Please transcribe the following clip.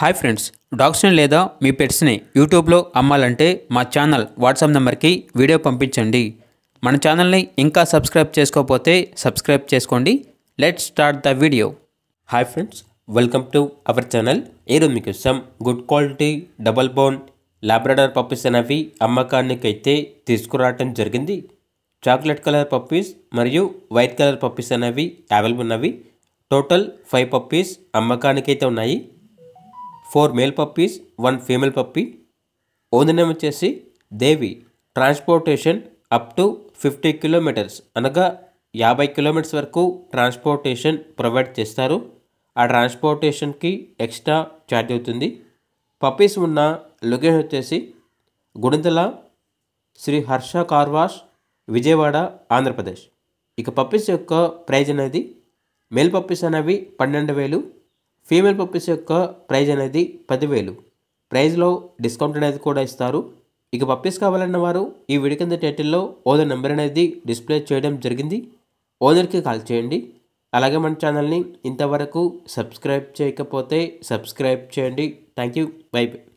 hi friends డాగ్స్ని లేదా మీ పెట్స్ని యూట్యూబ్లో అమ్మాలంటే మా ఛానల్ వాట్సాప్ నెంబర్కి వీడియో పంపించండి మన ఛానల్ని ఇంకా సబ్స్క్రైబ్ చేసుకోకపోతే సబ్స్క్రైబ్ చేసుకోండి let start the video hi friends welcome to our channel ఈరోజు మీకు ఇష్టం good quality double bone Labrador puppies అనేవి అమ్మకానికైతే తీసుకురావటం జరిగింది చాక్లెట్ కలర్ పప్పీస్ మరియు వైట్ కలర్ పప్పీస్ అనేవి అవైలబుల్ ఉన్నవి టోటల్ ఫైవ్ పప్పీస్ అమ్మకానికైతే ఉన్నాయి four male puppies one female puppy own name వచ్చేసి Devi transportation up to fifty kilometres అనగా యాభై కిలోమీటర్స్ వరకు ట్రాన్స్పోర్టేషన్ ప్రొవైడ్ చేస్తారు ఆ ట్రాన్స్పోర్టేషన్కి ఎక్స్ట్రా ఛార్జ్ అవుతుంది పప్పీస్ ఉన్న లొకేషన్ వచ్చేసి గుడిందల శ్రీ హర్ష కార్వాష్ విజయవాడ ఆంధ్రప్రదేశ్ ఇక పప్పీస్ యొక్క ప్రైజ్ అనేది మేల్ పప్పీస్ అనేవి పన్నెండు వేలు ఫీమేల్ పప్పీస్ యొక్క ప్రైజ్ అనేది పదివేలు ప్రైజ్లో డిస్కౌంట్ అనేది కూడా ఇస్తారు ఇక పప్పీస్ కావాలన్న వారు ఈ వీడియో కింద టైటిల్లో ఓదర్ నెంబర్ అనేది డిస్ప్లే చేయడం జరిగింది ఓనర్కి కాల్ చేయండి అలాగే మన ఛానల్ని ఇంతవరకు సబ్స్క్రైబ్ చేయకపోతే సబ్స్క్రైబ్ చేయండి థ్యాంక్ యూ బై బై